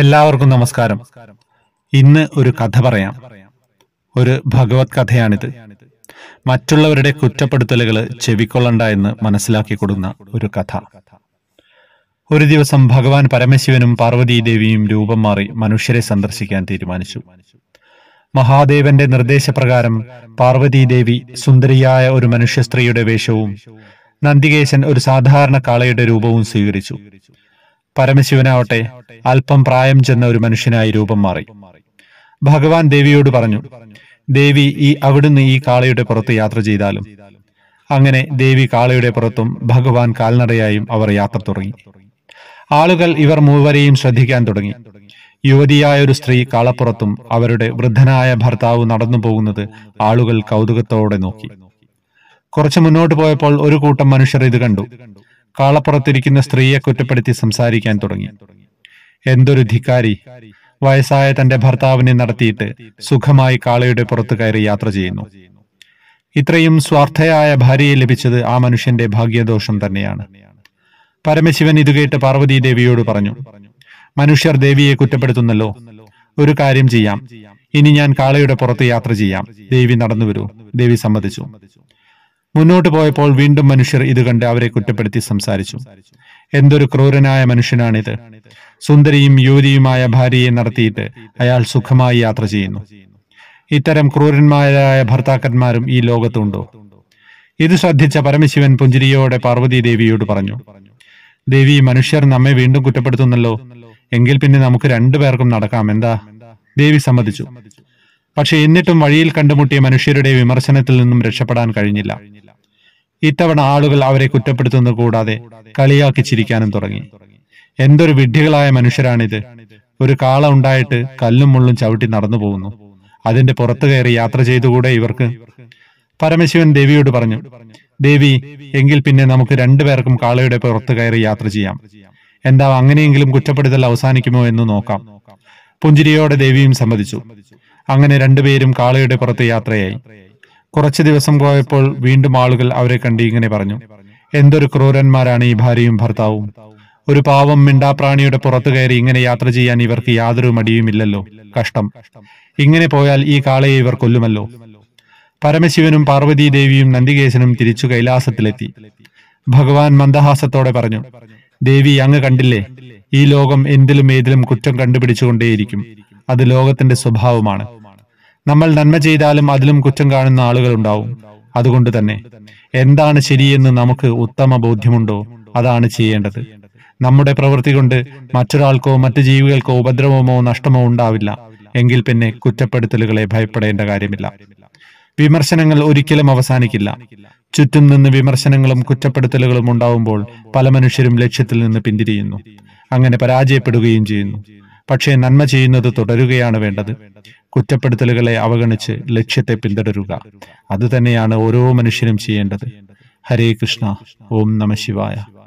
എല്ലാവർക്കും നമസ്കാരം ഇന്ന് ഒരു കഥ പറയാം ഒരു ഭഗവത് കഥയാണിത് മറ്റുള്ളവരുടെ കുറ്റപ്പെടുത്തലുകൾ ചെവിക്കൊള്ളണ്ട എന്ന് മനസ്സിലാക്കി കൊടുക്കുന്ന ഒരു കഥ ഒരു ദിവസം ഭഗവാൻ പരമശിവനും പാർവതീദേവിയും രൂപം മാറി മനുഷ്യരെ സന്ദർശിക്കാൻ തീരുമാനിച്ചു മഹാദേവന്റെ നിർദ്ദേശപ്രകാരം പാർവതീദേവി സുന്ദരിയായ ഒരു മനുഷ്യ സ്ത്രീയുടെ വേഷവും നന്ദികേശൻ ഒരു സാധാരണ കാളയുടെ രൂപവും സ്വീകരിച്ചു പരമശിവനാവട്ടെ അല്പം പ്രായം ചെന്ന ഒരു മനുഷ്യനായി രൂപം മാറി ഭഗവാൻ ദേവിയോട് പറഞ്ഞു ദേവി ഈ അവിടുന്ന് ഈ കാളയുടെ പുറത്ത് യാത്ര ചെയ്താലും അങ്ങനെ ദേവി കാളയുടെ പുറത്തും ഭഗവാൻ കാൽനടയായും അവർ യാത്ര തുടങ്ങി ആളുകൾ ഇവർ മൂവരെയും ശ്രദ്ധിക്കാൻ തുടങ്ങി യുവതിയായ ഒരു സ്ത്രീ കാളപ്പുറത്തും അവരുടെ വൃദ്ധനായ ഭർത്താവ് നടന്നു പോകുന്നത് ആളുകൾ കൗതുകത്തോടെ നോക്കി കുറച്ച് മുന്നോട്ട് പോയപ്പോൾ ഒരു കൂട്ടം മനുഷ്യർ ഇത് കണ്ടു കാളപ്പുറത്തിരിക്കുന്ന സ്ത്രീയെ കുറ്റപ്പെടുത്തി സംസാരിക്കാൻ തുടങ്ങി എന്തൊരു ധിക്കാരി വയസ്സായ തന്റെ ഭർത്താവിനെ നടത്തിയിട്ട് സുഖമായി കാളയുടെ പുറത്ത് കയറി യാത്ര ചെയ്യുന്നു ഇത്രയും സ്വാർത്ഥയായ ഭാര്യയെ ലഭിച്ചത് ആ മനുഷ്യന്റെ ഭാഗ്യദോഷം തന്നെയാണ് പരമശിവൻ ഇത് കേട്ട് പാർവതി ദേവിയോട് പറഞ്ഞു മനുഷ്യർ ദേവിയെ കുറ്റപ്പെടുത്തുന്നല്ലോ ഒരു കാര്യം ചെയ്യാം ഇനി ഞാൻ കാളയുടെ പുറത്ത് യാത്ര ചെയ്യാം ദേവി നടന്നു വരൂ ദേവി സമ്മതിച്ചു മുന്നോട്ട് പോയപ്പോൾ വീണ്ടും മനുഷ്യർ ഇത് കണ്ട് അവരെ കുറ്റപ്പെടുത്തി സംസാരിച്ചു എന്തൊരു ക്രൂരനായ മനുഷ്യനാണിത് സുന്ദരിയും യുവതിയുമായ ഭാര്യയെ നടത്തിയിട്ട് അയാൾ സുഖമായി യാത്ര ചെയ്യുന്നു ഇത്തരം ക്രൂരന്മാരായ ഭർത്താക്കന്മാരും ഈ ലോകത്തുണ്ടോ ഇത് ശ്രദ്ധിച്ച പരമശിവൻ പുഞ്ചിരിയോടെ പാർവതി ദേവിയോട് പറഞ്ഞു ദേവി മനുഷ്യർ നമ്മെ വീണ്ടും കുറ്റപ്പെടുത്തുന്നല്ലോ എങ്കിൽ പിന്നെ നമുക്ക് രണ്ടു പേർക്കും നടക്കാം എന്താ ദേവി സമ്മതിച്ചു പക്ഷെ എന്നിട്ടും വഴിയിൽ കണ്ടുമുട്ടിയ മനുഷ്യരുടെ വിമർശനത്തിൽ നിന്നും രക്ഷപ്പെടാൻ കഴിഞ്ഞില്ല ഇത്തവണ ആളുകൾ അവരെ കുറ്റപ്പെടുത്തുന്നത് കൂടാതെ കളിയാക്കി ചിരിക്കാനും തുടങ്ങി എന്തൊരു വിഡ്ഢികളായ മനുഷ്യരാണിത് ഒരു കാള ഉണ്ടായിട്ട് കല്ലും മുള്ളും ചവിട്ടി നടന്നു പോകുന്നു അതിന്റെ പുറത്തു കയറി യാത്ര ചെയ്തുകൂടെ ഇവർക്ക് പരമശിവൻ ദേവിയോട് പറഞ്ഞു ദേവി എങ്കിൽ പിന്നെ നമുക്ക് രണ്ടുപേർക്കും കാളയുടെ പുറത്തു കയറി യാത്ര ചെയ്യാം എന്താ അങ്ങനെയെങ്കിലും കുറ്റപ്പെടുത്തൽ അവസാനിക്കുമോ എന്ന് നോക്കാം പുഞ്ചിരിയോടെ ദേവിയും സമ്മതിച്ചു അങ്ങനെ രണ്ടുപേരും കാളയുടെ പുറത്ത് യാത്രയായി കുറച്ചു ദിവസം പോയപ്പോൾ വീണ്ടും ആളുകൾ അവരെ കണ്ടി ഇങ്ങനെ പറഞ്ഞു എന്തൊരു ക്രൂരന്മാരാണ് ഈ ഭാര്യയും ഭർത്താവും ഒരു പാവം മിണ്ടാപ്രാണിയുടെ പുറത്തു കയറി ഇങ്ങനെ യാത്ര ചെയ്യാൻ ഇവർക്ക് യാതൊരു മടിയുമില്ലല്ലോ കഷ്ടം ഇങ്ങനെ പോയാൽ ഈ കാളയെ ഇവർ കൊല്ലുമല്ലോ പരമശിവനും പാർവതി ദേവിയും നന്ദികേശനും തിരിച്ചു കൈലാസത്തിലെത്തി ഭഗവാൻ മന്ദഹാസത്തോടെ പറഞ്ഞു ദേവി അങ്ങ് കണ്ടില്ലേ ഈ ലോകം എന്തിലും ഏതിലും കുറ്റം കണ്ടുപിടിച്ചുകൊണ്ടേയിരിക്കും അത് ലോകത്തിന്റെ സ്വഭാവമാണ് നമ്മൾ നന്മ ചെയ്താലും അതിലും കുറ്റം കാണുന്ന ആളുകൾ ഉണ്ടാവും അതുകൊണ്ട് തന്നെ എന്താണ് ശരിയെന്ന് നമുക്ക് ഉത്തമ ബോധ്യമുണ്ടോ അതാണ് ചെയ്യേണ്ടത് നമ്മുടെ പ്രവൃത്തി കൊണ്ട് മറ്റൊരാൾക്കോ മറ്റു ജീവികൾക്കോ ഉപദ്രവമോ നഷ്ടമോ ഉണ്ടാവില്ല എങ്കിൽ പിന്നെ കുറ്റപ്പെടുത്തലുകളെ ഭയപ്പെടേണ്ട കാര്യമില്ല വിമർശനങ്ങൾ ഒരിക്കലും അവസാനിക്കില്ല ചുറ്റും നിന്ന് വിമർശനങ്ങളും കുറ്റപ്പെടുത്തലുകളും ഉണ്ടാവുമ്പോൾ പല മനുഷ്യരും ലക്ഷ്യത്തിൽ നിന്ന് പിന്തിരിയുന്നു അങ്ങനെ പരാജയപ്പെടുകയും ചെയ്യുന്നു പക്ഷേ നന്മ ചെയ്യുന്നത് തുടരുകയാണ് വേണ്ടത് കുറ്റപ്പെടുത്തലുകളെ അവഗണിച്ച് ലക്ഷ്യത്തെ പിന്തുടരുക അതുതന്നെയാണ് ഓരോ മനുഷ്യനും ചെയ്യേണ്ടത് ഹരേ കൃഷ്ണ ഓം നമ ശിവായ